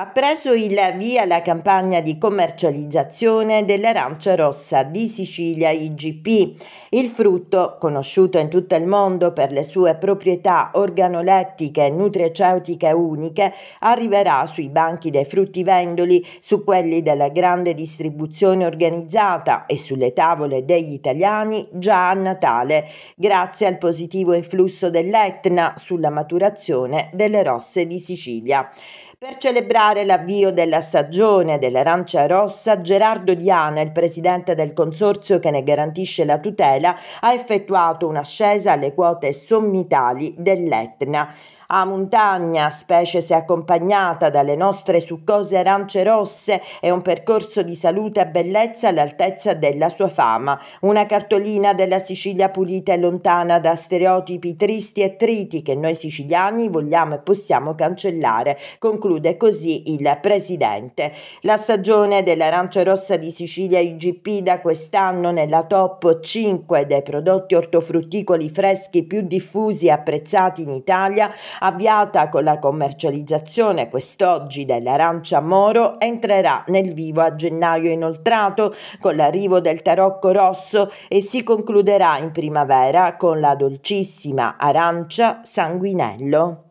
ha preso il via la campagna di commercializzazione dell'arancia rossa di Sicilia IGP. Il frutto, conosciuto in tutto il mondo per le sue proprietà organolettiche e nutriceutiche uniche, arriverà sui banchi dei fruttivendoli, su quelli della grande distribuzione organizzata e sulle tavole degli italiani già a Natale, grazie al positivo influsso dell'Etna sulla maturazione delle rosse di Sicilia. Per celebrare l'avvio della stagione dell'arancia rossa, Gerardo Diana, il presidente del consorzio che ne garantisce la tutela, ha effettuato un'ascesa alle quote sommitali dell'Etna. A montagna, specie se accompagnata dalle nostre succose arance rosse, è un percorso di salute e bellezza all'altezza della sua fama. Una cartolina della Sicilia pulita e lontana da stereotipi tristi e triti che noi siciliani vogliamo e possiamo cancellare. Conclu- Conclude così il presidente. La stagione dell'arancia rossa di Sicilia IGP da quest'anno nella top 5 dei prodotti ortofrutticoli freschi più diffusi e apprezzati in Italia, avviata con la commercializzazione quest'oggi dell'arancia Moro, entrerà nel vivo a gennaio inoltrato con l'arrivo del tarocco rosso e si concluderà in primavera con la dolcissima arancia sanguinello.